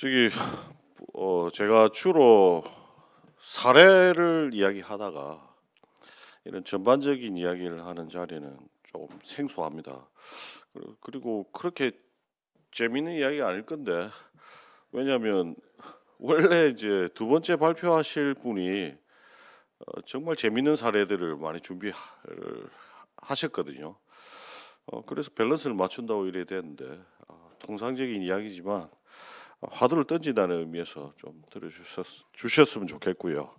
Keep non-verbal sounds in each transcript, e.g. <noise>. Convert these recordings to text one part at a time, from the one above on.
저기 어 제가 주로 사례를 이야기하다가 이런 전반적인 이야기를 하는 자리는 조금 생소합니다. 그리고 그렇게 재미있는 이야기가 아닐 건데 왜냐하면 원래 이제 두 번째 발표하실 분이 어, 정말 재미있는 사례들을 많이 준비하셨거든요. 어, 그래서 밸런스를 맞춘다고 이래야 되는데 어, 통상적인 이야기지만 화두를 던진다는 의미에서 좀 들어주셨 으면 좋겠고요.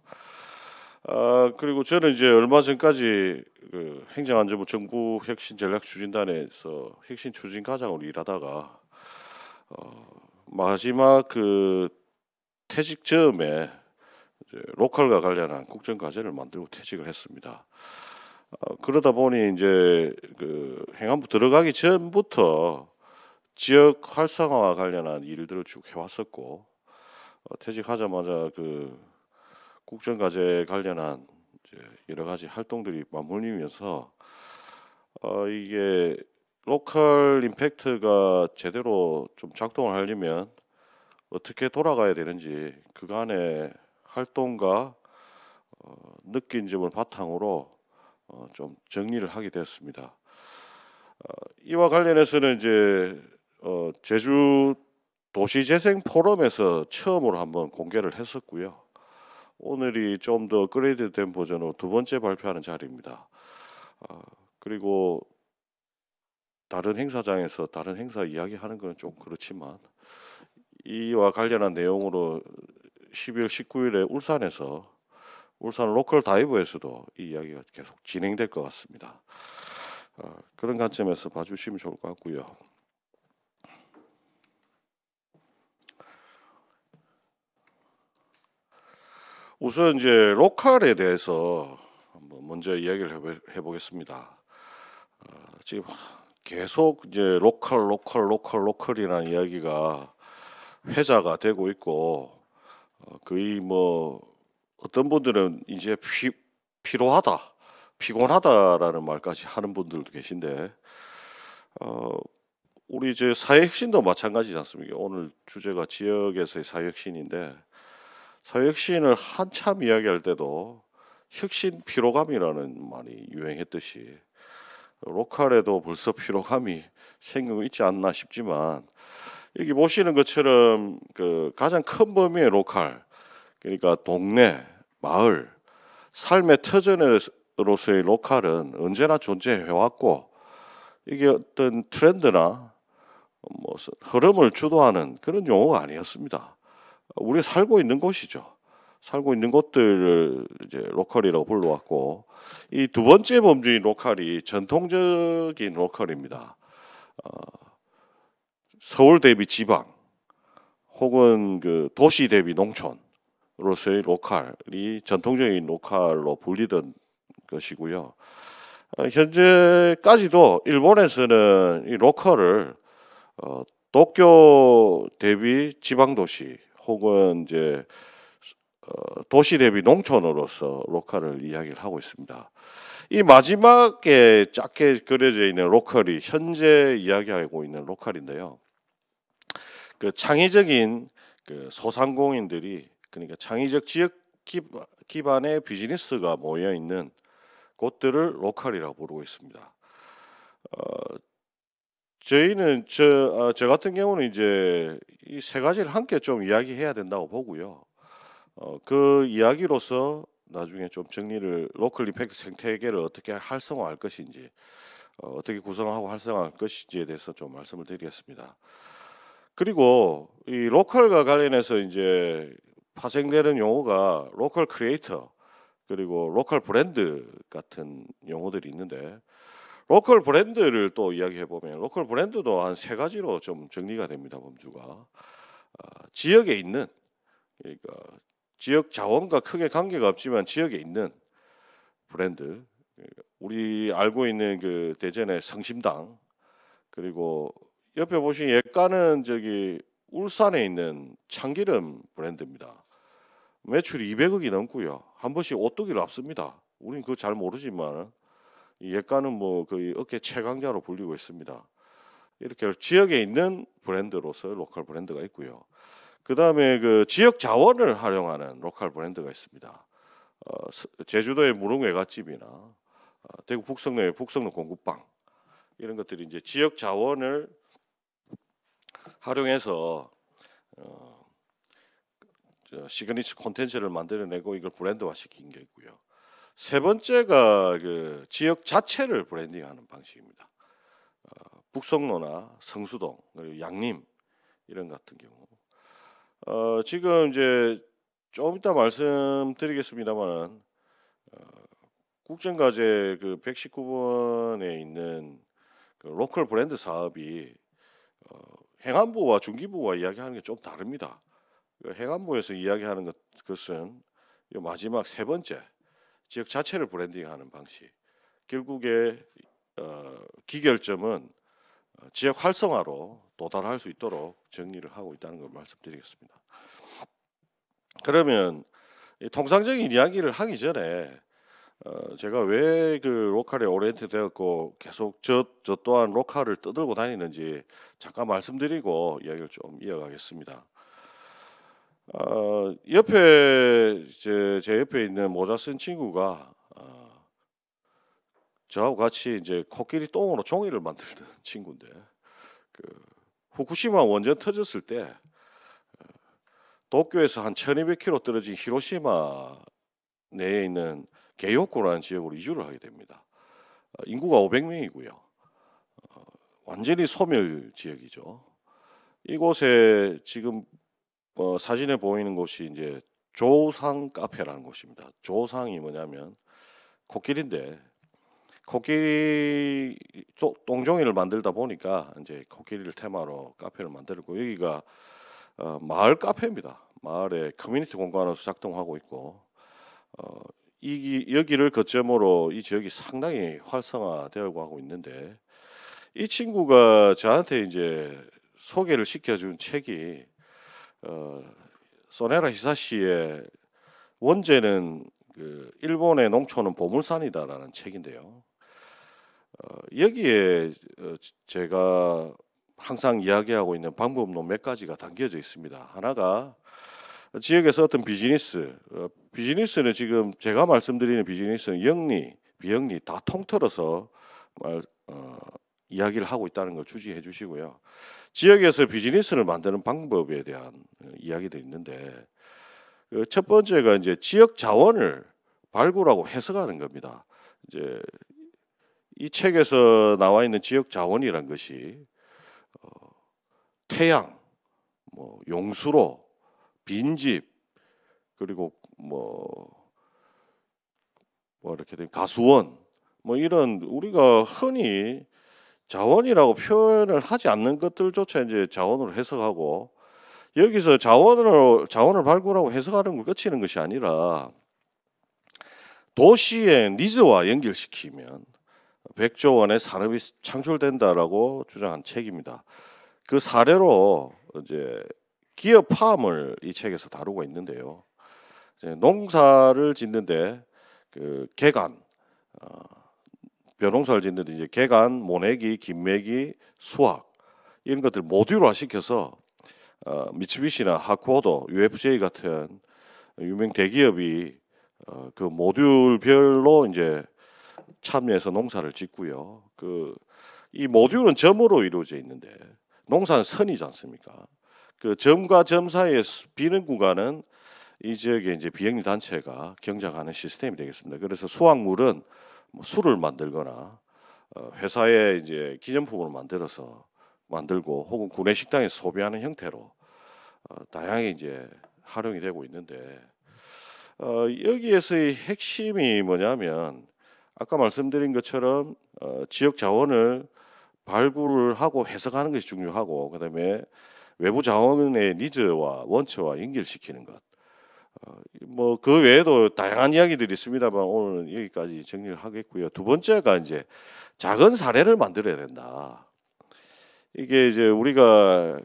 아, 그리고 저는 이제 얼마 전까지 그 행정안전부 정부 혁신 전략 추진단에서 혁신 추진 과장으로 일하다가 어, 마지막 그 퇴직 즈음에 로컬과 관련한 국정 과제를 만들고 퇴직을 했습니다. 어, 그러다 보니 이제 그 행안부 들어가기 전부터 지역 활성화와 관련한 일들을 쭉 해왔었고 어, 퇴직하자마자 그 국정과제 관련한 여러 가지 활동들이 맞물리면서 어, 이게 로컬 임팩트가 제대로 좀 작동을 하려면 어떻게 돌아가야 되는지 그간의 활동과 어, 느낀 점을 바탕으로 어, 좀 정리를 하게 되었습니다. 어, 이와 관련해서는 이제 어, 제주 도시재생 포럼에서 처음으로 한번 공개를 했었고요. 오늘이 좀 더 업그레이드된 버전으로 두 번째 발표하는 자리입니다. 어, 그리고 다른 행사장에서 다른 행사 이야기하는 것은 좀 그렇지만 이와 관련한 내용으로 12월 19일에 울산에서 울산 로컬 다이브에서도 이 이야기가 계속 진행될 것 같습니다. 어, 그런 관점에서 봐주시면 좋을 것 같고요. 우선 이제 로컬에 대해서 한번 먼저 이야기를 해보겠습니다. 어, 지금 계속 이제 로컬, 로컬, 로컬, 로컬이라는 이야기가 회자가 되고 있고 어, 거의 뭐 어떤 분들은 이제 피, 피로하다, 피곤하다라는 말까지 하는 분들도 계신데 어, 우리 이제 사회 혁신도 마찬가지지 않습니까? 오늘 주제가 지역에서의 사회 혁신인데 서역 신을 한참 이야기할 때도 혁신 피로감이라는 말이 유행했듯이 로컬에도 벌써 피로감이 생기고 있지 않나 싶지만 여기 보시는 것처럼 그 가장 큰 범위의 로컬 그러니까 동네, 마을, 삶의 터전으로서의 로컬은 언제나 존재해왔고 이게 어떤 트렌드나 뭐 흐름을 주도하는 그런 용어가 아니었습니다. 우리가 살고 있는 곳이죠. 살고 있는 곳들을 이제 로컬이라고 불러왔고 이 두 번째 범주인 로컬이 전통적인 로컬입니다. 어, 서울 대비 지방 혹은 그 도시 대비 농촌으로서의 로컬이 전통적인 로컬로 불리던 것이고요. 어, 현재까지도 일본에서는 이 로컬을 어, 도쿄 대비 지방 도시 혹은 이제 어, 도시 대비 농촌으로서 로컬을 이야기를 하고 있습니다. 이 마지막에 작게 그려져 있는 로컬이 현재 이야기하고 있는 로컬인데요. 그 창의적인 그 소상공인들이 그러니까 창의적 지역 기반의 비즈니스가 모여 있는 곳들을 로컬이라고 부르고 있습니다. 어, 저희는 저, 어, 저 같은 경우는 이제 이 세 가지를 함께 좀 이야기해야 된다고 보고요. 어, 그 이야기로서 나중에 좀 정리를 로컬 임팩트 생태계를 어떻게 활성화할 것인지 어, 떻게 구성하고 활성화할 것인지에 대해서 좀 말씀을 드리겠습니다. 그리고 이 로컬과 관련해서 이제 파생되는 용어가 로컬 크리에이터 그리고 로컬 브랜드 같은 용어들이 있는데 로컬 브랜드를 또 이야기해 보면 로컬 브랜드도 한 세 가지로 좀 정리가 됩니다. 범주가 어, 지역에 있는 그러니까 지역 자원과 크게 관계가 없지만 지역에 있는 브랜드 그러니까 우리 알고 있는 그 대전의 성심당 그리고 옆에 보신 예가는 저기 울산에 있는 참기름 브랜드입니다. 매출이 200억이 넘고요. 한 번씩 오뚜기를 앞습니다. 우린 그거 잘 모르지만 예가는 뭐 거의 어깨 최강자로 불리고 있습니다. 이렇게 지역에 있는 브랜드로서 로컬 브랜드가 있고요. 그 다음에 그 지역 자원을 활용하는 로컬 브랜드가 있습니다. 어, 제주도의 무릉 외갓집이나 어, 대구 북성의 북성로 공급방 이런 것들이 이제 지역 자원을 활용해서 어, 시그니처 콘텐츠를 만들어내고 이걸 브랜드화시킨 게 있고요. 세 번째가 그 지역 자체를 브랜딩하는 방식입니다. 어, 북성로나 성수동 그리고 양림 이런 같은 경우 어, 지금 이제 조금 이따 말씀드리겠습니다만은 어, 국정과제 그 119번에 있는 그 로컬 브랜드 사업이 어, 행안부와 중기부와 이야기하는 게 좀 다릅니다. 그 행안부에서 이야기하는 것, 것은 마지막 세 번째 지역 자체를 브랜딩하는 방식. 결국에 어, 기결점은 어, 지역 활성화로 도달할 수 있도록 정리를 하고 있다는 걸 말씀드리겠습니다. 그러면 통상적인 이야기를 하기 전에 어, 제가 왜 그 로컬에 오리엔트 되었고 계속 저, 저 또한 로컬을 떠들고 다니는지 잠깐 말씀드리고 이야기를 좀 이어가겠습니다. 어, 옆에 제, 제 옆에 있는 모자 쓴 친구가 어, 저하고 같이 이제 코끼리 똥으로 종이를 만들던 <laughs> 친구인데 그 후쿠시마 원전 터졌을 때 어, 도쿄에서 한 1200km 떨어진 히로시마 내에 있는 개요코라는 지역으로 이주를 하게 됩니다. 어, 인구가 500명이고요. 어, 완전히 소멸 지역이죠. 이곳에 지금 어, 사진에 보이는 곳이 이제 조상 카페라는 곳입니다. 조상이 뭐냐면 코끼리인데 코끼리 똥종이를 만들다 보니까 이제 코끼리를 테마로 카페를 만들고 여기가 어, 마을 카페입니다. 마을의 커뮤니티 공간으로서 작동하고 있고 어, 이 여기를 거점으로 이 지역이 상당히 활성화되고 하고 있는데 이 친구가 저한테 이제 소개를 시켜준 책이 어, 소네라 히사시의 원제는 그 일본의 농촌은 보물산이다라는 책인데요. 어, 여기에 어, 제가 항상 이야기하고 있는 방법론 몇 가지가 담겨져 있습니다. 하나가 지역에서 어떤 비즈니스, 어, 비즈니스는 지금 제가 말씀드리는 비즈니스는 영리, 비영리 다 통틀어서 말, 어, 이야기를 하고 있다는 걸 주지해 주시고요. 지역에서 비즈니스를 만드는 방법에 대한 어, 이야기도 있는데 그 첫 번째가 이제 지역 자원을 발굴하고 해석하는 겁니다. 이제 이 책에서 나와 있는 지역 자원이란 것이 어, 태양, 뭐 용수로, 빈집 그리고 뭐, 뭐 이렇게 된 가수원 뭐 이런 우리가 흔히 자원이라고 표현을 하지 않는 것들조차 이제 자원으로 해석하고 여기서 자원으로 자원을 발굴하고 해석하는 걸 끝이는 것이 아니라 도시의 니즈와 연결시키면 100조 원의 산업이 창출된다라고 주장한 책입니다. 그 사례로 이제 기업 파업을 이 책에서 다루고 있는데요. 농사를 짓는데 그 개간 어, 벼농사를 짓는데 이제 개간, 모내기, 김매기, 수확 이런 것들 모듈화 시켜서 어, 미츠비시나 하쿠오도, UFJ 같은 유명 대기업이 어, 그 모듈별로 이제 참여해서 농사를 짓고요. 그 이 모듈은 점으로 이루어져 있는데 농사는 선이지 않습니까? 그 점과 점 사이에 비는 구간은 이 지역에 이제 비영리 단체가 경작하는 시스템이 되겠습니다. 그래서 수확물은 뭐 술을 만들거나 어, 회사에 이제 기념품을 만들어서 만들고 혹은 구내 식당에 소비하는 형태로 어, 다양하게 이제 활용이 되고 있는데 어, 여기에서의 핵심이 뭐냐면 아까 말씀드린 것처럼 어, 지역 자원을 발굴을 하고 해석하는 것이 중요하고 그다음에 외부 자원의 니즈와 원처와 연결시키는 것 어, 뭐그 외에도 다양한 이야기들이 있습니다만 오늘은 여기까지 정리를 하겠고요. 두 번째가 이제 작은 사례를 만들어야 된다. 이게 이제 우리가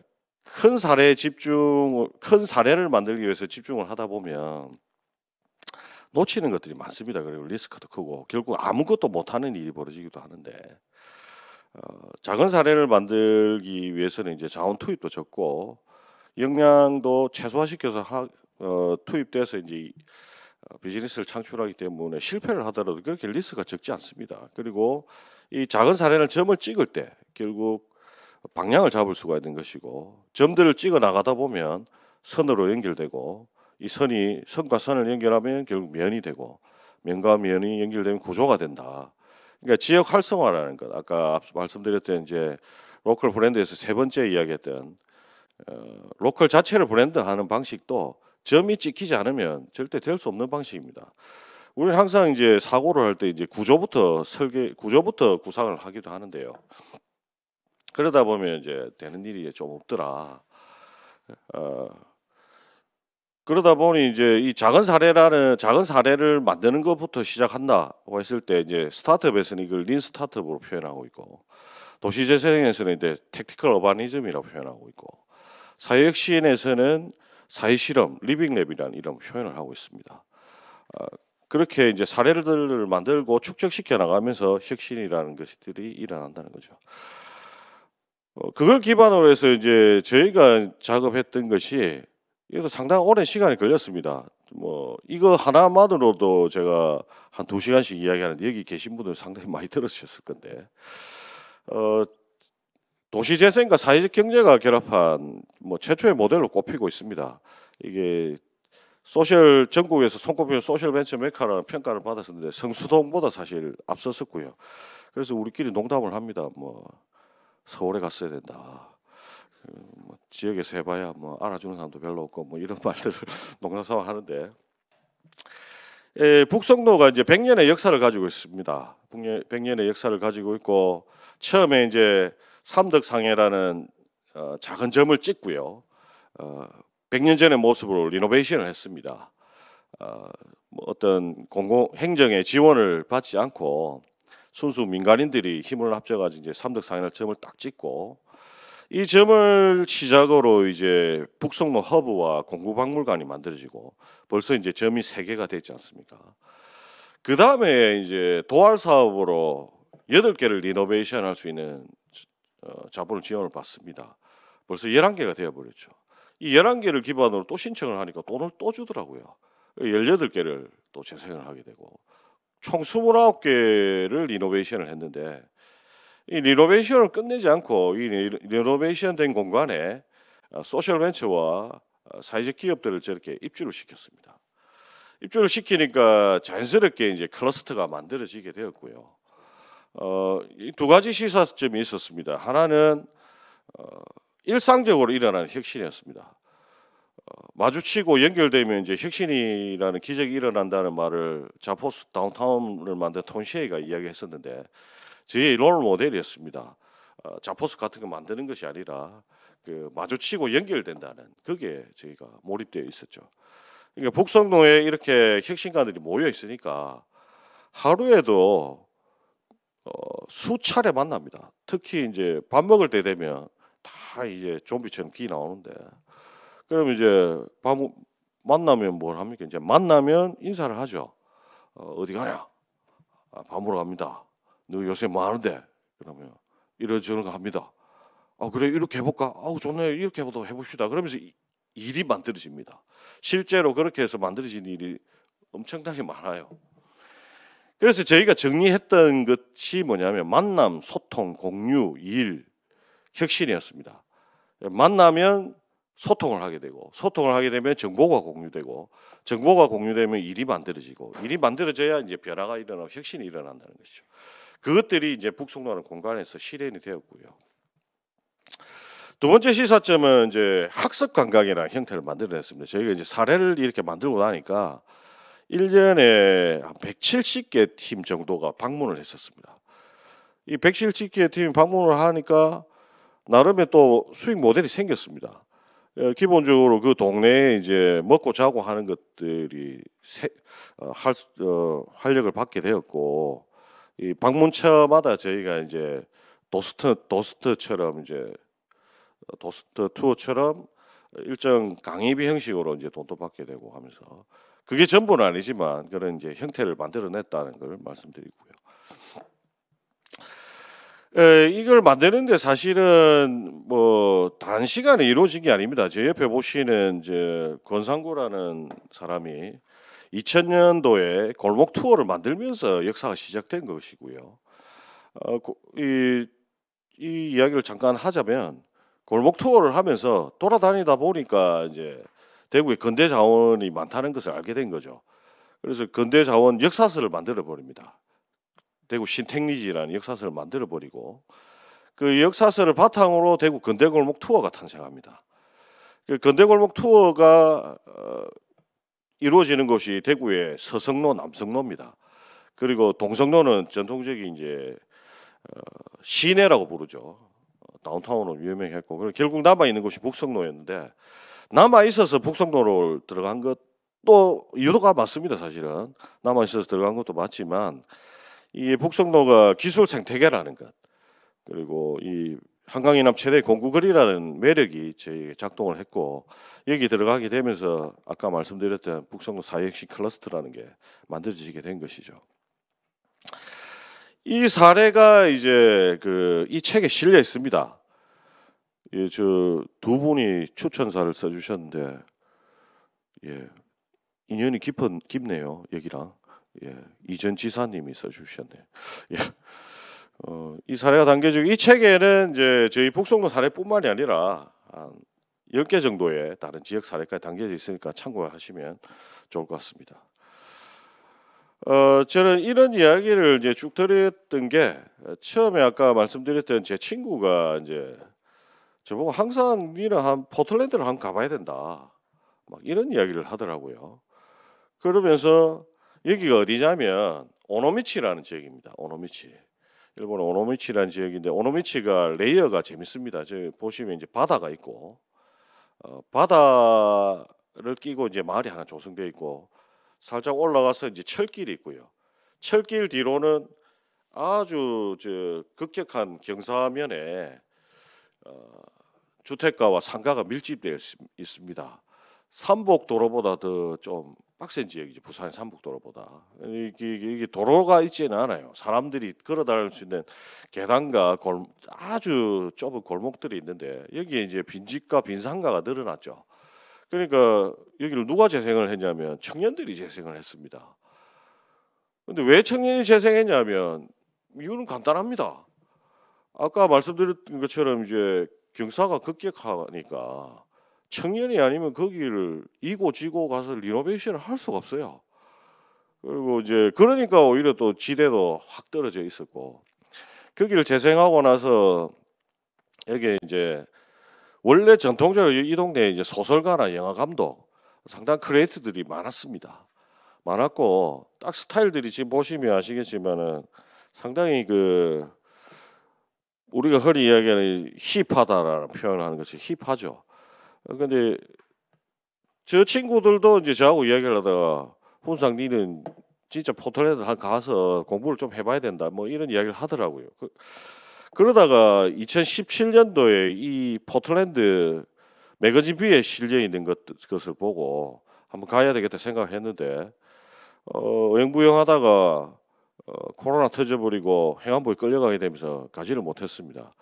큰 사례에 집중, 큰 사례를 만들기 위해서 집중을 하다 보면 놓치는 것들이 많습니다. 그리고 리스크도 크고 결국 아무것도 못하는 일이 벌어지기도 하는데 어, 작은 사례를 만들기 위해서는 이제 자원 투입도 적고 역량도 최소화시켜서 하, 어, 투입돼서 이제 어, 비즈니스를 창출하기 때문에 실패를 하더라도 그렇게 리스크가 적지 않습니다. 그리고 이 작은 사례는 점을 찍을 때 결국 방향을 잡을 수가 있는 것이고 점들을 찍어 나가다 보면 선으로 연결되고 이 선이 선과 선을 연결하면 결국 면이 되고 면과 면이 연결되면 구조가 된다. 그러니까 지역 활성화라는 것 아까 말씀드렸던 이제 로컬 브랜드에서 세 번째 이야기했던 어, 로컬 자체를 브랜드하는 방식도 점이 찍히지 않으면 절대 될 수 없는 방식입니다. 우리는 항상 이제 사고를 할 때 이제 구조부터 설계, 구조부터 구상을 하기도 하는데요. 그러다 보면 이제 되는 일이 좀 없더라. 어, 그러다 보니 이제 이 작은 사례라는 작은 사례를 만드는 것부터 시작한다고 했을 때 이제 스타트업에서는 이걸 린 스타트업으로 표현하고 있고 도시 재생에서는 이제 택티컬 어바니즘이라고 표현하고 있고 사회혁신에서는 사회 실험, 리빙 랩이라는 이런 표현을 하고 있습니다. 아, 그렇게 이제 사례들을 만들고 축적시켜 나가면서 혁신이라는 것들이 일어난다는 거죠. 어, 그걸 기반으로 해서 이제 저희가 작업했던 것이 이것도 상당히 오랜 시간이 걸렸습니다. 뭐 이거 하나만으로도 제가 한 두 시간씩 이야기하는데 여기 계신 분들 상당히 많이 들으셨을 건데 어, 도시재생과 사회적 경제가 결합한 뭐 최초의 모델로 꼽히고 있습니다. 이게 소셜 전국에서 손꼽히는 소셜 벤처 메카라는 평가를 받았었는데 성수동보다 사실 앞섰었고요. 그래서 우리끼리 농담을 합니다. 뭐 서울에 갔어야 된다. 그 뭐 지역에서 해봐야 뭐 알아주는 사람도 별로 없고 뭐 이런 <laughs> 말들을 농담삼아 하는데 예, 북성로가 이제 100년의 역사를 가지고 있습니다. 100년의 역사를 가지고 있고 처음에 이제 삼덕상해라는 어, 작은 점을 찍고요. 어, 100년 전의 모습으로 리노베이션을 했습니다. 어, 뭐 어떤 공공 행정의 지원을 받지 않고 순수 민간인들이 힘을 합쳐가지고 이제 삼덕상해를 점을 딱 찍고 이 점을 시작으로 이제 북성로 허브와 공구박물관이 만들어지고 벌써 이제 점이 세 개가 되지 않습니까? 그 다음에 이제 도활 사업으로 여덟 개를 리노베이션 할 수 있는 어, 자본을 지원을 받습니다. 벌써 11개가 되어 버렸죠. 이 11개를 기반으로 또 신청을 하니까 돈을 또 주더라고요. 18개를 또 재생을 하게 되고 총 29개를 리노베이션을 했는데 이 리노베이션을 끝내지 않고 이 리노베이션 된 공간에 소셜 벤처와 사회적 기업들을 저렇게 입주를 시켰습니다. 입주를 시키니까 자연스럽게 이제 클러스터가 만들어지게 되었고요. 어, 이 두 가지 시사점이 있었습니다. 하나는 어, 일상적으로 일어나는 혁신이었습니다. 어, 마주치고 연결되면 이제 혁신이라는 기적이 일어난다는 말을 자포스 다운타운을 만든 톤시에가 이야기했었는데 저의 롤 모델이었습니다. 어, 자포스 같은 거 만드는 것이 아니라 그 마주치고 연결된다는 그게 저희가 몰입되어 있었죠. 그러니까 북성동에 이렇게 혁신가들이 모여 있으니까 하루에도 어, 수차례 만납니다. 특히 이제 밥 먹을 때 되면 다 이제 좀비처럼 귀 나오는데 그럼 이제 밥 만나면 뭘 합니까? 이제 만나면 인사를 하죠. 어, 디 가냐? 아, 밥 먹으러 갑니다. 너 요새 뭐 하는데? 그러면 이러저런 거 합니다. 아 그래 이렇게 해볼까? 아우 좋네 이렇게 해도 보 해봅시다. 그러면서 이, 일이 만들어집니다. 실제로 그렇게 해서 만들어진 일이 엄청나게 많아요. 그래서 저희가 정리했던 것이 뭐냐면 만남, 소통, 공유, 일, 혁신이었습니다. 만나면 소통을 하게 되고 소통을 하게 되면 정보가 공유되고 정보가 공유되면 일이 만들어지고 일이 만들어져야 이제 변화가 일어나고 혁신이 일어난다는 것이죠. 그것들이 이제 북송로라는 공간에서 실현이 되었고요. 두 번째 시사점은 이제 학습 감각이라는 형태를 만들어냈습니다. 저희가 이제 사례를 이렇게 만들고 나니까 1년에 한 170개 팀 정도가 방문을 했었습니다. 이 170개 팀이 방문을 하니까 나름의 또 수익 모델이 생겼습니다. 예, 기본적으로 그 동네에 이제 먹고 자고 하는 것들이 세, 어, 할, 어, 활력을 받게 되었고 이 방문처마다 저희가 이제 도스트 도스트처럼 이제 어, 도스트 투어처럼 일정 강의비 형식으로 이제 돈도 받게 되고 하면서 그게 전부는 아니지만 그런 이제 형태를 만들어냈다는 걸 말씀드리고요. 에, 이걸 만드는데 사실은 뭐 단시간에 이루어진 게 아닙니다. 제 옆에 보시는 이제 권상구라는 사람이 2000년도에 골목 투어를 만들면서 역사가 시작된 것이고요. 어, 이, 이 이야기를 잠깐 하자면 골목 투어를 하면서 돌아다니다 보니까 이제 대구에 근대 자원이 많다는 것을 알게 된 거죠. 그래서 근대 자원 역사서를 만들어 버립니다. 대구 신택리지라는 역사서를 만들어 버리고 그 역사서를 바탕으로 대구 근대 골목 투어가 탄생합니다. 그 근대 골목 투어가 어, 이루어지는 곳이 대구의 서성로, 남성로입니다. 그리고 동성로는 전통적인 이제 어, 시내라고 부르죠. 어, 다운타운은 유명했고 결국 남아 있는 곳이 북성로였는데 남아 있어서 북송도로 들어간 것도 유도가 맞습니다 사실은 남아 있어서 들어간 것도 맞지만 이 북송도가 기술 생태계라는 것 그리고 이 한강 이남 최대 공구거리라는 매력이 저희 작동을 했고 여기 들어가게 되면서 아까 말씀드렸던 북송도 사역시 클러스터라는 게 만들어지게 된 것이죠. 이 사례가 이제 그 이 책에 실려 있습니다. 예, 저 두 분이 추천사를 써주셨는데 예, 인연이 깊은 깊네요 여기랑 예, 이전 지사님이 써주셨네. 예. 어, 이 사례가 담겨지고이 책에는 이제 저희 북송도 사례뿐만이 아니라 한 10개 정도의 다른 지역 사례까지 담겨져 있으니까 참고하시면 좋을 것 같습니다. 어, 저는 이런 이야기를 이제 쭉 드렸던 게 처음에 아까 말씀드렸던 제 친구가 이제 저보고 항상 니는 한 포틀랜드를 한번 가봐야 된다. 막 이런 이야기를 하더라고요. 그러면서 여기가 어디냐면 오노미치라는 지역입니다. 오노미치. 일본 오노미치라는 지역인데 오노미치가 레이어가 재밌습니다. 저 보시면 이제 바다가 있고 어, 바다를 끼고 이제 마을이 하나 조성되어 있고 살짝 올라가서 이제 철길이 있고요. 철길 뒤로는 아주 저 급격한 경사면에 어, 주택가와 상가가 밀집되어 있습니다. 삼복 도로보다 더 좀 빡센 지역이죠. 부산의 삼복 도로보다 이게, 이게 도로가 있지는 않아요. 사람들이 걸어 다닐 수 있는 계단과 골, 아주 좁은 골목들이 있는데 여기에 이제 빈집과 빈상가가 늘어났죠. 그러니까 여기를 누가 재생을 했냐면 청년들이 재생을 했습니다. 근데 왜 청년이 재생했냐면 이유는 간단합니다. 아까 말씀드렸던 것처럼 이제 경사가 급격하니까 청년이 아니면 거기를 이고 지고 가서 리노베이션을 할 수가 없어요. 그리고 이제 그러니까 오히려 또 지대도 확 떨어져 있었고 거기를 재생하고 나서 여기 이제 원래 전통적으로 이 동네에 이제 소설가나 영화 감독 상당 크리에이터들이 많았습니다. 많았고 딱 스타일들이 지금 보시면 아시겠지만은 상당히 그 우리가 흔히 이야기하는 힙하다라는 표현을 하는 것이 힙하죠. 근데 저 친구들도 이제 저하고 이야기를 하다가 훈상 니는 진짜 포털레드 한 가서 공부를 좀 해봐야 된다 뭐 이런 이야기를 하더라고요. 그, 러다가 2017년도에 이 포틀랜드 매거진 뷰에 실려 있는 것, 것을 보고 한번 가야 되겠다 생각했는데 어, 영부영 하다가 어, 코로나 터져버리고 행안부에 끌려가게 되면서 가지를 못했습니다.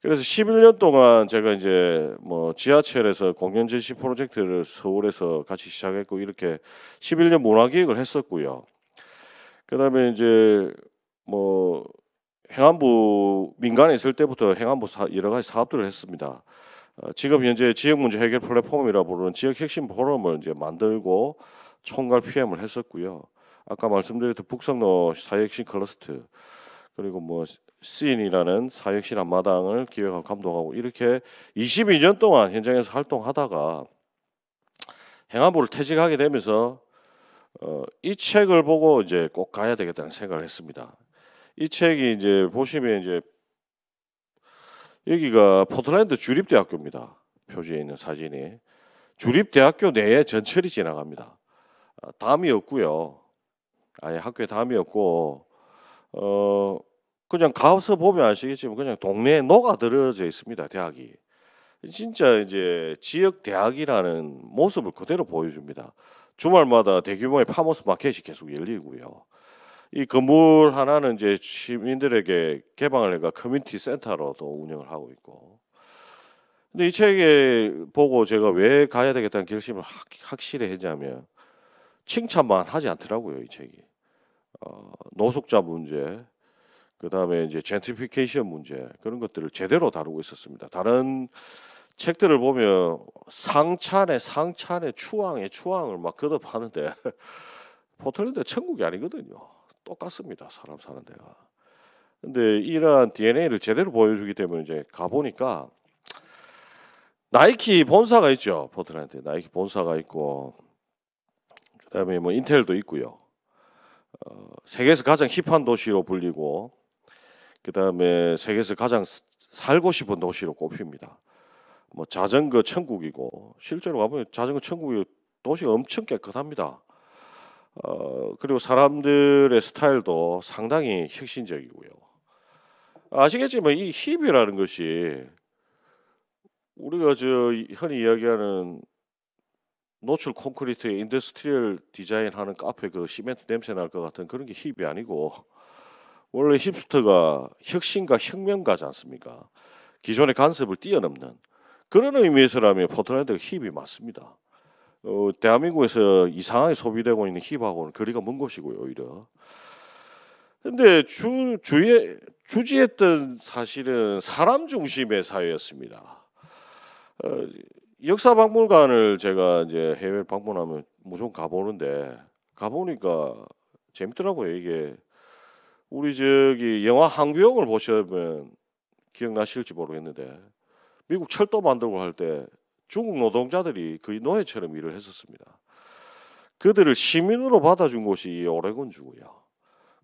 그래서 11년 동안 제가 이제 뭐 지하철에서 공연 제시 프로젝트를 서울에서 같이 시작했고 이렇게 11년 문화기획을 했었고요. 그다음에 이제 뭐 행안부 민간에 있을 때부터 행안부 사, 여러 가지 사업들을 했습니다. 어, 지금 현재 지역 문제 해결 플랫폼이라 부르는 지역 핵심 포럼을 이제 만들고 총괄 PM을 했었고요. 아까 말씀드렸던 그 북성로 사역신 클러스트 그리고 뭐 시인이라는 사역신한마당을 기획하고 감독하고 이렇게 22년 동안 현장에서 활동하다가 행안부를 퇴직하게 되면서 어, 이 책을 보고 이제 꼭 가야 되겠다는 생각을 했습니다. 이 책이 이제 보시면 이제 여기가 포틀랜드 주립대학교입니다. 표지에 있는 사진이 주립대학교 내에 전철이 지나갑니다. 아, 담이 없고요. 아예 학교에 담이 없고 어 그냥 가서 보면 아시겠지만 그냥 동네에 녹아들어져 있습니다 대학이 진짜 이제 지역 대학이라는 모습을 그대로 보여줍니다 주말마다 대규모의 파모스 마켓이 계속 열리고요 이 건물 하나는 이제 시민들에게 개방을 해가 커뮤니티 센터로도 운영을 하고 있고 근데 이 책에 보고 제가 왜 가야 되겠다는 결심을 확, 확실히 했냐면 칭찬만 하지 않더라고요 이 책이 어, 노숙자 문제 그 다음에 이제 젠트피케이션 문제 그런 것들을 제대로 다루고 있었습니다 다른 책들을 보면 상찬에 상찬에 추앙의 추앙을 막 거듭하는데 <laughs> 포털랜드 천국이 아니거든요 똑같습니다 사람 사는 데가 근데 이러한 DNA를 제대로 보여주기 때문에 이제 가보니까 나이키 본사가 있죠 포틀랜드에 나이키 본사가 있고 그다음에 뭐 인텔도 있고요. 어, 세계에서 가장 힙한 도시로 불리고 그다음에 세계에서 가장 살고 싶은 도시로 꼽힙니다. 뭐 자전거 천국이고 실제로 가보면 자전거 천국이 도시가 엄청 깨끗합니다. 어, 그리고 사람들의 스타일도 상당히 혁신적이고요. 아시겠지만 이 힙이라는 것이 우리가 저 흔히 이야기하는 노출 콘크리트에 인더스트리얼 디자인하는 카페 그 시멘트 냄새 날 것 같은 그런 게 힙이 아니고 원래 힙스터가 혁신과 혁명가지 않습니까? 기존의 간섭을 뛰어넘는 그런 의미에서라면 포트랜드가 힙이 맞습니다. 어, 대한민국에서 이상하게 소비되고 있는 힙하고는 거리가 먼 곳이고요 오히려. 근데 주 주의 주지했던 사실은 사람 중심의 사회였습니다. 어, 역사 박물관을 제가 이제 해외 방문하면 무조건 가보는데 가보니까 재밌더라고요. 이게 우리 저기 영화 항구역을 보시면 기억나실지 모르겠는데 미국 철도 만들고 할 때 중국 노동자들이 거의 노예처럼 일을 했었습니다. 그들을 시민으로 받아준 곳이 이 오레곤주고요.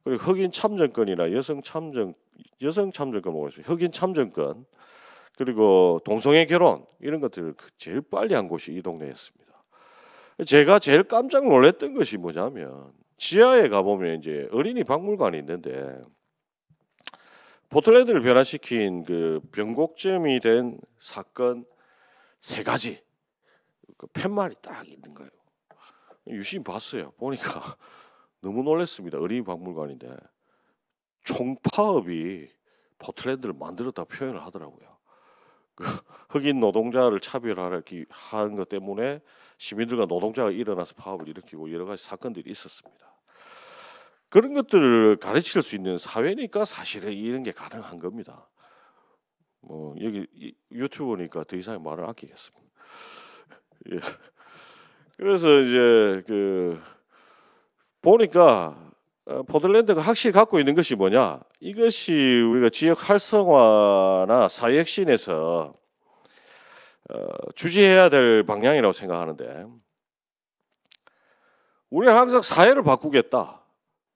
그리고 흑인 참정권이나 여성 참정 여성 참정권 뭐겠어요? 흑인 참정권 그리고 동성애 결혼 이런 것들을 그 제일 빨리 한 곳이 이 동네였습니다. 제가 제일 깜짝 놀랐던 것이 뭐냐면 지하에 가보면 이제 어린이 박물관이 있는데 포틀랜드를 변화시킨 그 변곡점이 된 사건 세 가지 그 팻말이 딱 있는 거예요. 유심히 봤어요. 보니까 <laughs> 너무 놀랐습니다. 어린이 박물관인데 총파업이 포틀랜드를 만들었다 표현을 하더라고요. 그 흑인 노동자를 차별하는 것 때문에 시민들과 노동자가 일어나서 파업을 일으키고 여러 가지 사건들이 있었습니다. 그런 것들을 가르칠 수 있는 사회니까 사실은 이런 게 가능한 겁니다. 뭐 여기 유튜브니까 더 이상 말을 아끼겠습니다. <laughs> 예. 그래서 이제 그 보니까 어, 포들랜드가 확실히 갖고 있는 것이 뭐냐? 이것이 우리가 지역 활성화나 사회 혁신에서 어, 주지해야 될 방향이라고 생각하는데 우리는 항상 사회를 바꾸겠다,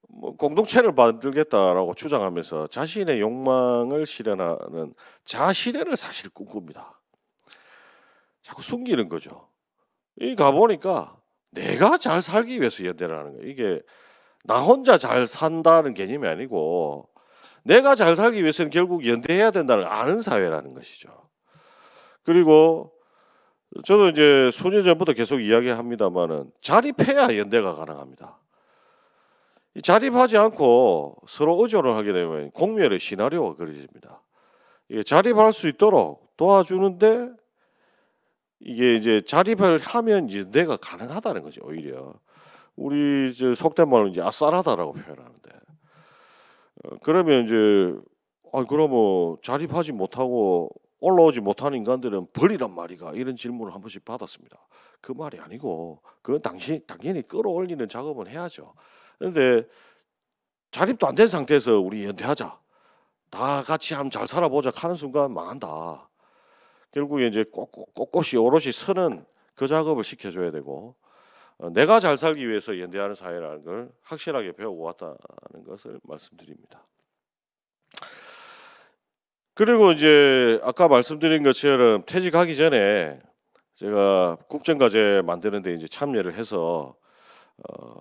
뭐 공동체를 만들겠다라고 주장하면서 자신의 욕망을 실현하는 자신애를 사실 꿈꿉니다. 자꾸 숨기는 거죠. 이 가보니까 내가 잘 살기 위해서 연대를 하는 거예요. 이게 나 혼자 잘 산다는 개념이 아니고 내가 잘 살기 위해서는 결국 연대해야 된다는 아는 사회라는 것이죠. 그리고 저도 이제 수년 전부터 계속 이야기합니다만은 자립해야 연대가 가능합니다. 자립하지 않고 서로 의존을 하게 되면 공멸의 시나리오가 그려집니다. 자립할 수 있도록 도와주는데 이게 이제 자립을 하면 이제 내가 가능하다는 거죠 오히려. 우리 이제 속된 말로 이제 아싸라다라고 표현하는데 어, 그러면 이제 아그러면 자립하지 못하고 올라오지 못하는 인간들은 벌이란 말이가 이런 질문을 한 번씩 받았습니다. 그 말이 아니고 그건 당신 당연히 끌어올리는 작업은 해야죠. 그런데 자립도 안 된 상태에서 우리 연대하자. 다 같이 함잘 살아보자 하는 순간 망한다. 결국에 이제 꼭꼭꼭꼭이 오롯이 서는 그 작업을 시켜줘야 되고 어, 내가 잘 살기 위해서 연대하는 사회라는 걸 확실하게 배워왔다는 것을 말씀드립니다. 그리고 이제 아까 말씀드린 것처럼 퇴직하기 전에 제가 국정과제 만드는데 이제 참여를 해서 어,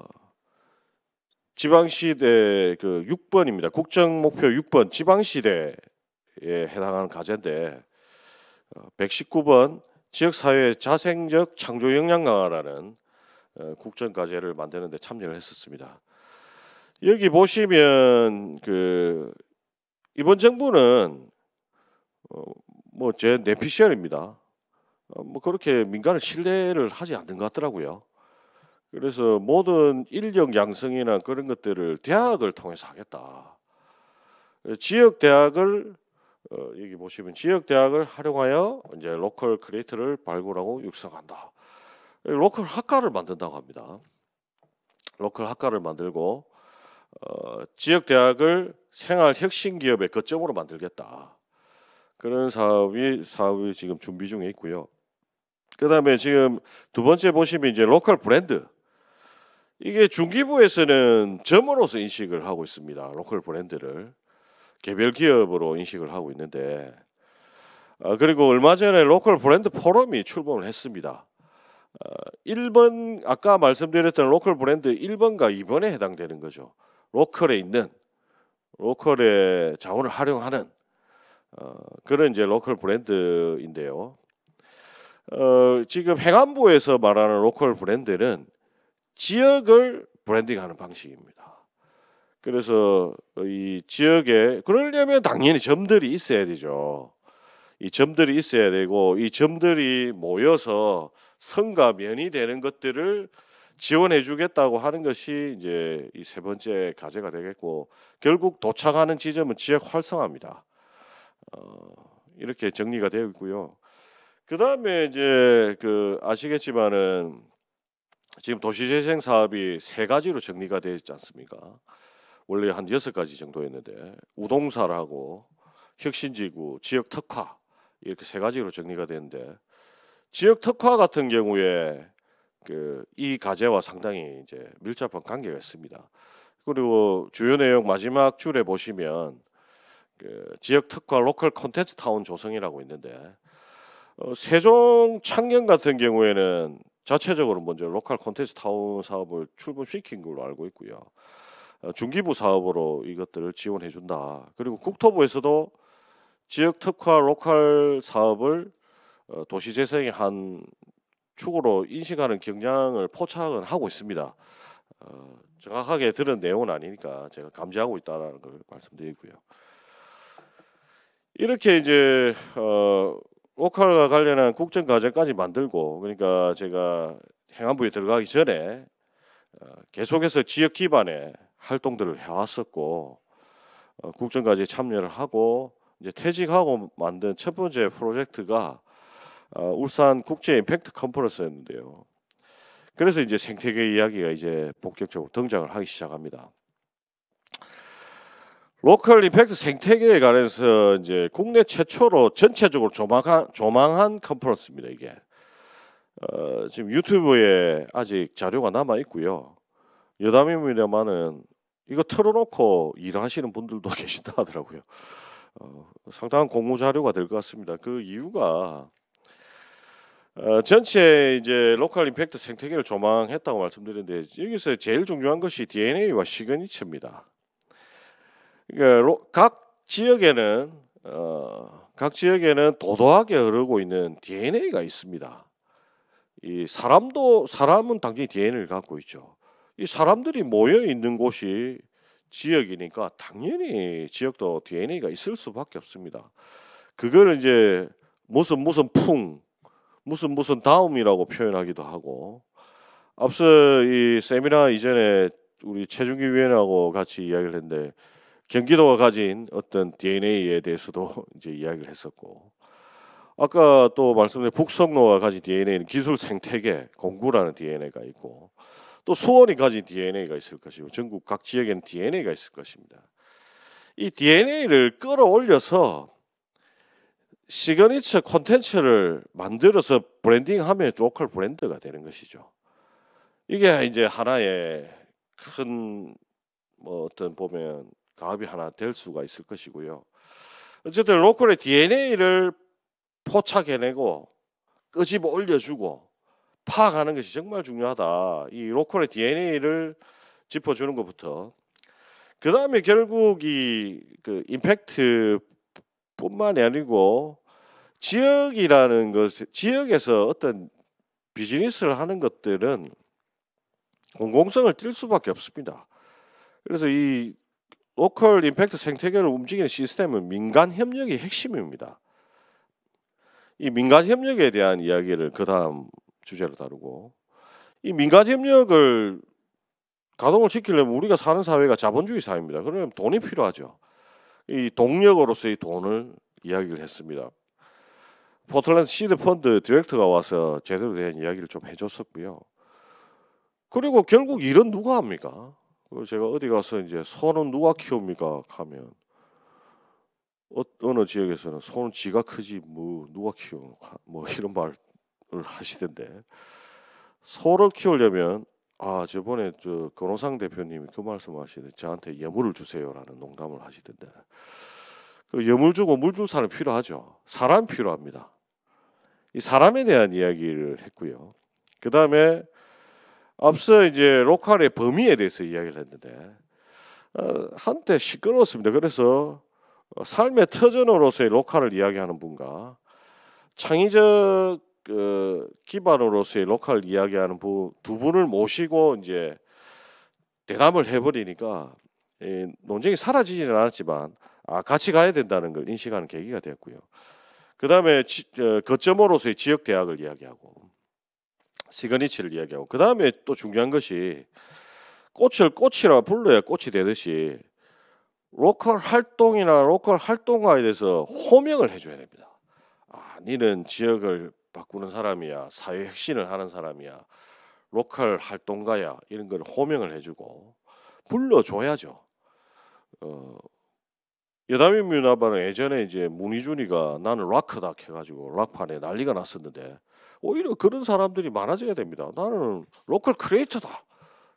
지방시대 그 6번입니다. 국정목표 6번 지방시대에 해당하는 과제인데 119번 어, 지역사회 자생적 창조 역량 강화라는 어, 국정과제를 만드는데 참여를 했었습니다. 여기 보시면 그 이번 정부는 어, 뭐제 내피셜입니다. 어, 뭐 그렇게 민간을 신뢰를 하지 않는 것 같더라고요. 그래서 모든 인력 양성이나 그런 것들을 대학을 통해서 하겠다. 지역 대학을 여기 보시면 지역 대학을 활용하여 이제 로컬 크리에이터를 발굴하고 육성한다. 로컬 학과를 만든다고 합니다. 로컬 학과를 만들고 어, 지역 대학을 생활 혁신 기업의 거점으로 만들겠다. 그런 사업이 사업이 지금 준비 중에 있고요. 그다음에 지금 두 번째 보시면 이제 로컬 브랜드 이게 중기부에서는 점으로서 인식을 하고 있습니다. 로컬 브랜드를 개별 기업으로 인식을 하고 있는데 어, 그리고 얼마 전에 로컬 브랜드 포럼이 출범을 했습니다. 1번 어, 아까 말씀드렸던 로컬 브랜드 1번과 2번에 해당되는 거죠. 로컬에 있는 로컬의 자원을 활용하는 어, 그런 이제 로컬 브랜드인데요. 어, 지금 행안부에서 말하는 로컬 브랜드는 지역을 브랜딩하는 방식입니다. 그래서 이 지역에 그러려면 당연히 점들이 있어야 되죠. 이 점들이 있어야 되고 이 점들이 모여서 선과 면이 되는 것들을 지원해 주겠다고 하는 것이 이제 이 세 번째 과제가 되겠고 결국 도착하는 지점은 지역 활성화입니다. 어, 이렇게 정리가 되어 있고요. 그다음에 이제 그 아시겠지만은 지금 도시재생 사업이 세 가지로 정리가 되어 있지 않습니까? 원래 한 여섯 가지 정도였는데 우동사라고 혁신지구, 지역 특화 이렇게 세 가지로 정리가 되는데 지역 특화 같은 경우에 그 이 과제와 상당히 이제 밀접한 관계가 있습니다. 그리고 주요 내용 마지막 줄에 보시면 그 지역 특화 로컬 콘텐츠 타운 조성이라고 있는데 어, 세종 창경 같은 경우에는 자체적으로 먼저 로컬 콘텐츠 타운 사업을 출범시킨 걸로 알고 있고요. 어, 중기부 사업으로 이것들을 지원해 준다. 그리고 국토부에서도 지역 특화 로컬 사업을 어, 도시 재생의 한 축으로 인식하는 경향을 포착은 하고 있습니다. 어, 정확하게 들은 내용은 아니니까 제가 감지하고 있다라는 걸 말씀드리고요. 이렇게 이제 어, 로컬과 관련한 국정 과제까지 만들고 그러니까 제가 행안부에 들어가기 전에 계속해서 지역 기반의 활동들을 해왔었고 국정 과제에 참여를 하고 이제 퇴직하고 만든 첫 번째 프로젝트가 어, 울산 국제 임팩트 컨퍼런스였는데요. 그래서 이제 생태계 이야기가 이제 본격적으로 등장을 하기 시작합니다. 로컬 임팩트 생태계에 관해서 이제 국내 최초로 전체적으로 조망한, 조망한 컨퍼런스입니다. 이게 어, 지금 유튜브에 아직 자료가 남아 있고요. 여담입니다만은 이거 틀어놓고 일하시는 분들도 <laughs> 계신다 하더라고요. 어, 상당한 공모 자료가 될 것 같습니다. 그 이유가 어, 전체 이제 로컬 임팩트 생태계를 조망했다고 말씀드렸는데 여기서 제일 중요한 것이 DNA와 시그니처입니다. 그러니까 각 지역에는 어, 각 지역에는 도도하게 흐르고 있는 DNA가 있습니다. 이 사람도 사람은 당연히 DNA를 갖고 있죠. 이 사람들이 모여 있는 곳이 지역이니까 당연히 지역도 DNA가 있을 수밖에 없습니다. 그걸 이제 무슨 무슨 풍, 무슨 무슨 다음이라고 표현하기도 하고 앞서 이 세미나 이전에 우리 최준기 위원하고 같이 이야기를 했는데 경기도가 가진 어떤 DNA에 대해서도 <laughs> 이제 이야기를 했었고 아까 또 말씀드린 북성로가 가진 DNA는 기술 생태계 공구라는 DNA가 있고 또 수원이 가진 DNA가 있을 것이고 전국 각 지역에는 DNA가 있을 것입니다. 이 DNA를 끌어올려서 시그니처 콘텐츠를 만들어서 브랜딩하면 로컬 브랜드가 되는 것이죠. 이게 이제 하나의 큰 뭐 어떤 보면 가업이 하나 될 수가 있을 것이고요. 어쨌든 로컬의 DNA를 포착해내고 끄집어 올려주고 파악하는 것이 정말 중요하다. 이 로컬의 DNA를 짚어주는 것부터. 그 다음에 결국 이그 임팩트뿐만이 아니고 지역이라는 것, 지역에서 어떤 비즈니스를 하는 것들은 공공성을 띨 수밖에 없습니다. 그래서 이 로컬 임팩트 생태계를 움직이는 시스템은 민간 협력이 핵심입니다. 이 민간 협력에 대한 이야기를 그 다음 주제로 다루고 이 민간 협력을 가동을 시키려면 우리가 사는 사회가 자본주의 사회입니다. 그러면 돈이 필요하죠. 이 동력으로서의 돈을 이야기를 했습니다. 포틀랜드 시드 펀드 디렉터가 와서 제대로 된 이야기를 좀 해줬었고요. 그리고 결국 일은 누가 합니까? 제가 어디 가서 이제 소는 누가 키웁니까? 하면 어, 어느 지역에서는 소는 지가 크지 뭐 누가 키우는 뭐 이런 말 하시던데 소를 키우려면 아 저번에 저 권호상 대표님이 그말씀하시는니 저한테 예물을 주세요라는 농담을 하시던데 그 예물 주고 물줄 사람 필요하죠 사람 필요합니다 이 사람에 대한 이야기를 했고요 그 다음에 앞서 이제 로컬의 범위에 대해서 이야기를 했는데 어, 한때 시끄러웠습니다 그래서 어, 삶의 터전으로서의 로컬을 이야기하는 분과 창의적 그 기반으로서의 로컬 이야기하는 부, 두 분을 모시고 이제 대담을 해버리니까 예, 논쟁이 사라지지는 않았지만 아, 같이 가야 된다는 걸 인식하는 계기가 되었고요. 그 다음에 어, 거점으로서의 지역 대학을 이야기하고 시그니치를 이야기하고 그 다음에 또 중요한 것이 꽃을 꽃이라 불러야 꽃이 되듯이 로컬 활동이나 로컬 활동화에 대해서 호명을 해줘야 됩니다. 아, 니는 지역을 바꾸는 사람이야, 사회 혁신을 하는 사람이야, 로컬 활동가야 이런 걸 호명을 해주고 불러줘야죠. 어, 여담이 문화반은 예전에 이제 문희준이가 나는 락커다 해가지고 락판에 난리가 났었는데 오히려 그런 사람들이 많아져야 됩니다. 나는 로컬 크리에이터다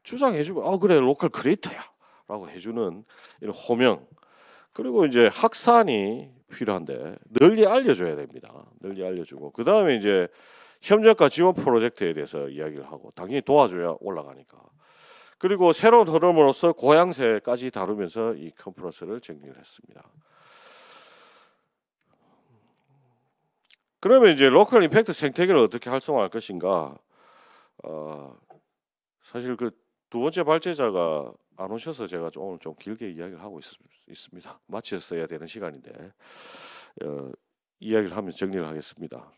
주장해주면 아 그래 로컬 크리에이터야라고 해주는 이런 호명 그리고 이제 학산이 필요한데 널리 알려줘야 됩니다. 널리 알려주고 그 다음에 이제 협력과 지원 프로젝트에 대해서 이야기를 하고 당연히 도와줘야 올라가니까 그리고 새로운 흐름으로서 고향새까지 다루면서 이 컨퍼런스를 정리를 했습니다. 그러면 이제 로컬 임팩트 생태계를 어떻게 활성화할 것인가? 어, 사실 그두 번째 발제자가 안 오셔서 제가 좀 오늘 좀 길게 이야기를 하고 있, 습니다 <laughs> 마치어야 되는 시간인데 어, 이야기를 하면 정리를 하겠습니다.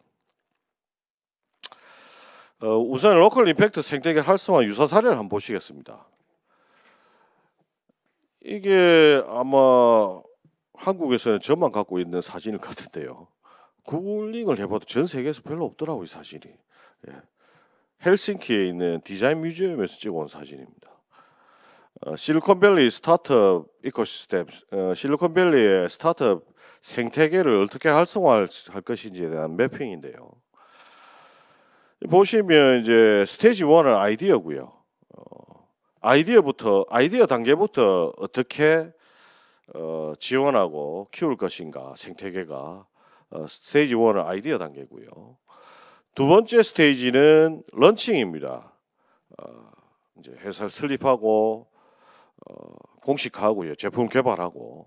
어, 우선 로컬 임팩트 생태계 활성화 유사 사례를 한번 보시겠습니다. 이게 아마 한국에서는 저만 갖고 있는 사진일 것 같은데요. 구글링을 해봐도 전 세계에서 별로 없더라고요 사진이. 예. 헬싱키에 있는 디자인 뮤지엄에서 찍어온 사진입니다. 어, 실리콘밸리 스타트업 이코시스템, 어, 실리콘밸리의 스타트업 생태계를 어떻게 활성화할 것인지에 대한 매핑인데요. 보시면 이제 스테이지 1은 아이디어고요. 어, 아이디어부터 아이디어 단계부터 어떻게 어, 지원하고 키울 것인가 생태계가 어, 스테이지 1은 아이디어 단계고요. 두 번째 스테이지는 런칭입니다. 어, 이제 회사를 설립하고 어, 공식화하고요, 제품 개발하고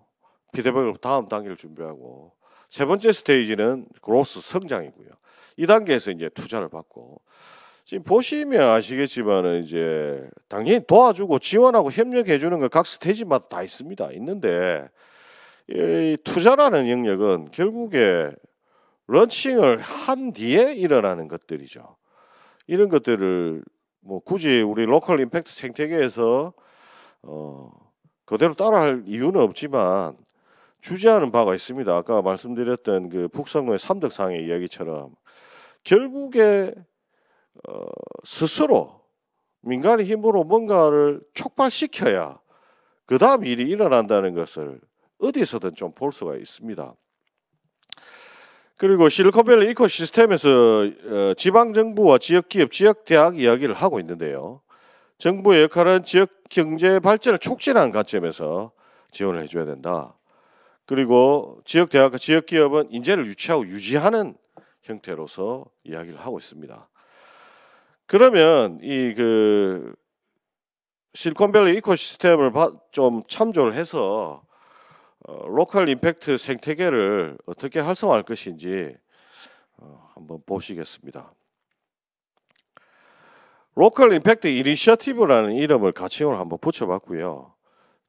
피드백을 다음 단계를 준비하고 세 번째 스테이지는 그로스 성장이고요. 이 단계에서 이제 투자를 받고 지금 보시면 아시겠지만은 이제 당연히 도와주고 지원하고 협력해 주는 건 각 스테이지마다 다 있습니다. 있는데 투자라는 영역은 결국에 런칭을 한 뒤에 일어나는 것들이죠. 이런 것들을 뭐 굳이 우리 로컬 임팩트 생태계에서 어 그대로 따라할 이유는 없지만 주제하는 바가 있습니다. 아까 말씀드렸던 그 북성로의 삼덕상의 이야기처럼 결국에 어 스스로 민간의 힘으로 뭔가를 촉발시켜야 그 다음 일이 일어난다는 것을 어디서든 좀 볼 수가 있습니다. 그리고 실리콘밸리 이코시스템에서 어, 지방 정부와 지역 기업, 지역 대학 이야기를 하고 있는데요. 정부의 역할은 지역 경제 발전을 촉진하는 관점에서 지원을 해줘야 된다. 그리고 지역 대학과 지역 기업은 인재를 유치하고 유지하는 형태로서 이야기를 하고 있습니다. 그러면 이 그 실리콘밸리 이코시스템을 좀 참조를 해서 어, 로컬 임팩트 생태계를 어떻게 활성화할 것인지 어, 한번 보시겠습니다. 로컬 임팩트 이니셔티브라는 이름을 가칭으로 한번 붙여봤고요.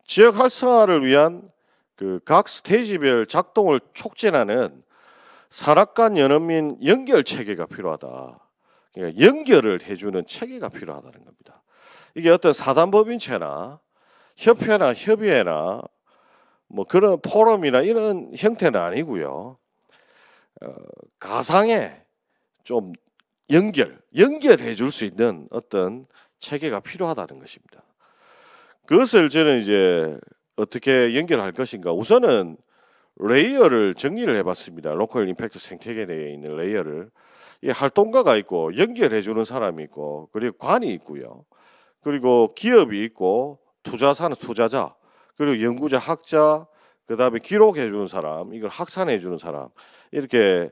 지역 활성화를 위한 그 각 스테이지별 작동을 촉진하는 산악간 연합민 연결 체계가 필요하다. 그러니까 연결을 해주는 체계가 필요하다는 겁니다. 이게 어떤 사단법인체나 협회나 협의회나 뭐 그런 포럼이나 이런 형태는 아니고요. 어, 가상에좀 연결, 연결해 줄 수 있는 어떤 체계가 필요하다는 것입니다. 그것을 저는 이제 어떻게 연결할 것인가? 우선은 레이어를 정리를 해봤습니다. 로컬 임팩트 생태계 내에 있는 레이어를 이 활동가가 있고 연결해 주는 사람이 있고 그리고 관이 있고요. 그리고 기업이 있고 투자사는 투자자 그리고 연구자 학자 그다음에 기록해 주는 사람 이걸 학산해 주는 사람 이렇게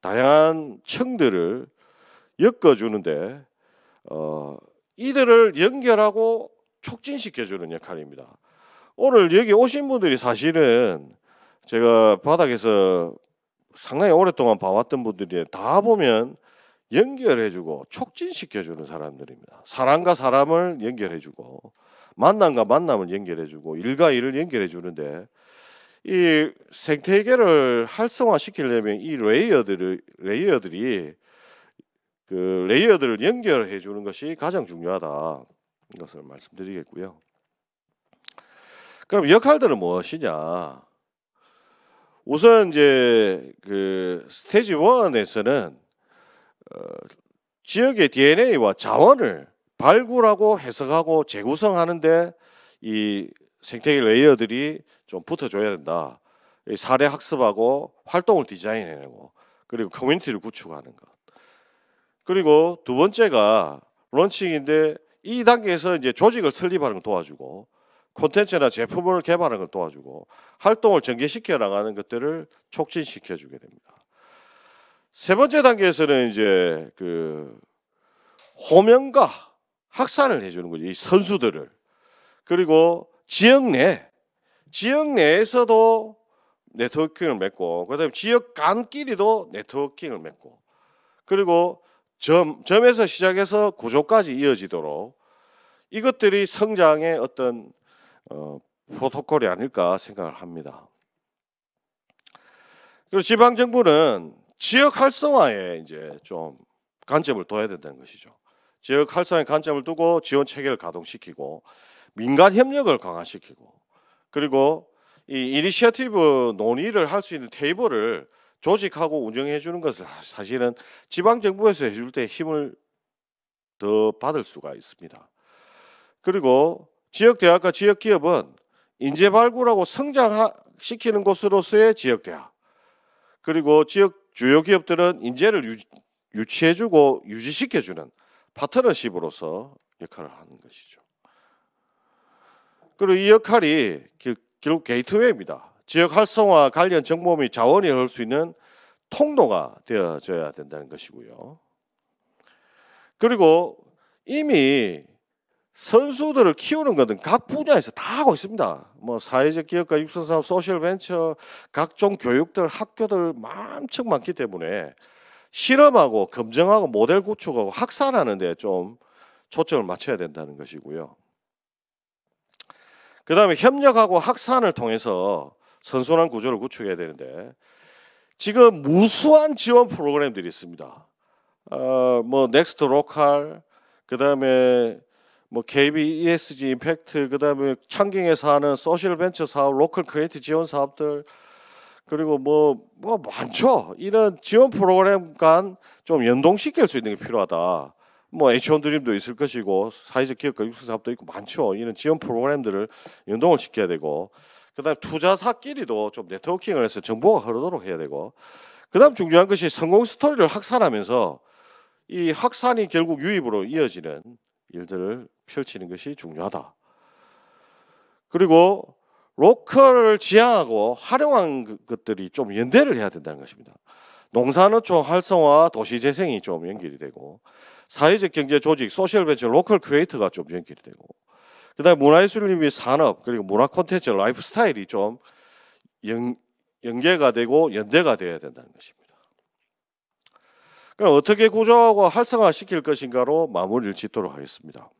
다양한 층들을 엮어 주는데 어, 이들을 연결하고 촉진시켜 주는 역할입니다. 오늘 여기 오신 분들이 사실은 제가 바닥에서 상당히 오랫동안 봐왔던 분들이 다 보면 연결해주고 촉진시켜주는 사람들입니다. 사람과 사람을 연결해주고 만남과 만남을 연결해주고 일과 일을 연결해주는데 이 생태계를 활성화시키려면 이 레이어들을 레이어들이 그 레이어들을 연결해 주는 것이 가장 중요하다 이것을 말씀드리겠고요. 그럼 역할들은 무엇이냐? 우선 이제 그 스테이지 1에서는 어, 지역의 DNA와 자원을 발굴하고 해석하고 재구성하는데 이 생태계 레이어들이 좀 붙어줘야 된다. 사례 학습하고 활동을 디자인해내고 그리고 커뮤니티를 구축하는 것. 그리고 두 번째가 런칭인데 이 단계에서 이제 조직을 설립하는 걸 도와주고 콘텐츠나 제품을 개발하는 걸 도와주고 활동을 전개시켜 나가는 것들을 촉진시켜 주게 됩니다. 세 번째 단계에서는 이제 그 호명과 학산을 해주는 거죠. 이 선수들을. 그리고 지역 내, 지역 내에서도 네트워킹을 맺고, 그 다음에 지역 간끼리도 네트워킹을 맺고, 그리고 점, 점에서 시작해서 구조까지 이어지도록 이것들이 성장의 어떤 어, 프로토콜이 아닐까 생각을 합니다. 그리고 지방 정부는 지역 활성화에 이제 좀 관점을 둬야 된다는 것이죠. 지역 활성의 관점을 두고 지원 체계를 가동시키고 민간 협력을 강화시키고 그리고 이이니셔티브 논의를 할 수 있는 테이블을 조직하고 운영해 주는 것을 사실은 지방 정부에서 해줄 때 힘을 더 받을 수가 있습니다. 그리고 지역 대학과 지역 기업은 인재 발굴하고 성장시키는 곳으로서의 지역 대학 그리고 지역 주요 기업들은 인재를 유치해주고 유지시켜주는 파트너십으로서 역할을 하는 것이죠. 그리고 이 역할이 결국 게이트웨이입니다. 지역 활성화 관련 정보 및 자원이 흐수 있는 통로가 되어져야 된다는 것이고요. 그리고 이미 선수들을 키우는 것은 각 분야에서 다 하고 있습니다. 뭐 사회적 기업과 육성사업, 소셜 벤처, 각종 교육들, 학교들 엄청 많기 때문에 실험하고 검증하고 모델 구축하고 학살하는 데 좀 초점을 맞춰야 된다는 것이고요. 그 다음에 협력하고 학산을 통해서 선순환 구조를 구축해야 되는데 지금 무수한 지원 프로그램들이 있습니다. 어, 뭐 넥스트 로컬, 그 다음에 뭐 KB ESG 임팩트, 그 다음에 창경에서 하는 소셜 벤처 사업, 로컬 크리에이트 지원 사업들, 그리고 뭐뭐 뭐 많죠. 이런 지원 프로그램 간 좀 연동시킬 수 있는 게 필요하다. 뭐 H1 드림도 있을 것이고 사회적 기업과 육수사업도 있고 많죠. 이런 지원 프로그램들을 연동을 시켜야 되고 그다음 에 투자사끼리도 좀 네트워킹을 해서 정보가 흐르도록 해야 되고 그다음 중요한 것이 성공 스토리를 확산하면서 이 확산이 결국 유입으로 이어지는 일들을 펼치는 것이 중요하다. 그리고 로컬을 지향하고 활용한 그, 것들이 좀 연대를 해야 된다는 것입니다. 농산어촌 활성화 도시재생이 좀 연결이 되고 사회적 경제 조직 소셜벤처 로컬 크리에이터가 좀 연결이 되고 그다음에 문화예술 및 산업 그리고 문화 콘텐츠 라이프스타일이 좀 연, 연계가 되고 연대가 되어야 된다는 것입니다. 그럼 어떻게 구조하고 활성화시킬 것인가로 마무리를 짓도록 하겠습니다.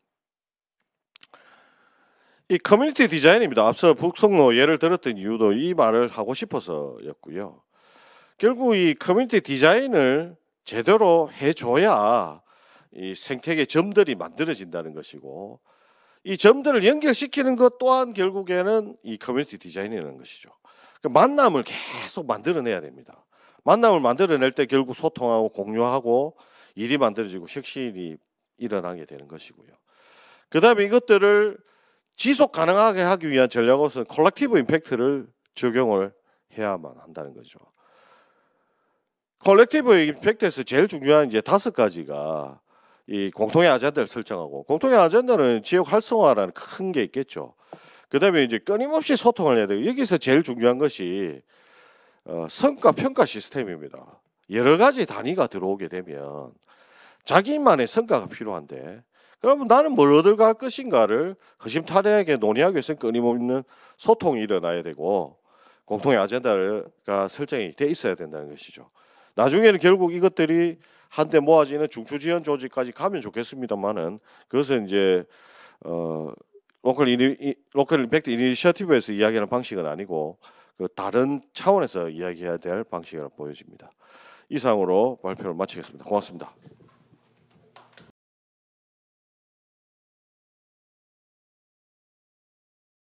이 커뮤니티 디자인입니다. 앞서 북송로 예를 들었던 이유도 이 말을 하고 싶어서였고요. 결국 이 커뮤니티 디자인을 제대로 해줘야 이 생태계 점들이 만들어진다는 것이고 이 점들을 연결시키는 것 또한 결국에는 이 커뮤니티 디자인이라는 것이죠. 그 만남을 계속 만들어내야 됩니다. 만남을 만들어낼 때 결국 소통하고 공유하고 일이 만들어지고 혁신이 일어나게 되는 것이고요. 그 다음에 이것들을 지속 가능하게 하기 위한 전략으로서 는 콜렉티브 임팩트를 적용을 해야만 한다는 거죠. 콜렉티브 임팩트에서 제일 중요한 이제 다섯 가지가 이 공통의 아젠다를 설정하고 공통의 아젠다는 지역 활성화라는 큰 게 있겠죠. 그다음에 이제 끊임없이 소통을 해야 되고 여기서 제일 중요한 것이 어, 성과 평가 시스템입니다. 여러 가지 단위가 들어오게 되면 자기만의 성과가 필요한데 그러면 나는 뭘 얻을갈 것인가를 허심탄회하게 논의하기 위해서는 끊임없는 소통이 일어나야 되고 공통의 아젠다가 설정이 돼 있어야 된다는 것이죠. 나중에는 결국 이것들이 한때 모아지는 중추지원 조직까지 가면 좋겠습니다만은 그것은 이제 어 로컬 이니 로컬 임팩트 이니셔티브에서 이야기하는 방식은 아니고 그 다른 차원에서 이야기해야 될 방식이라 보여집니다. 이상으로 발표를 마치겠습니다. 고맙습니다.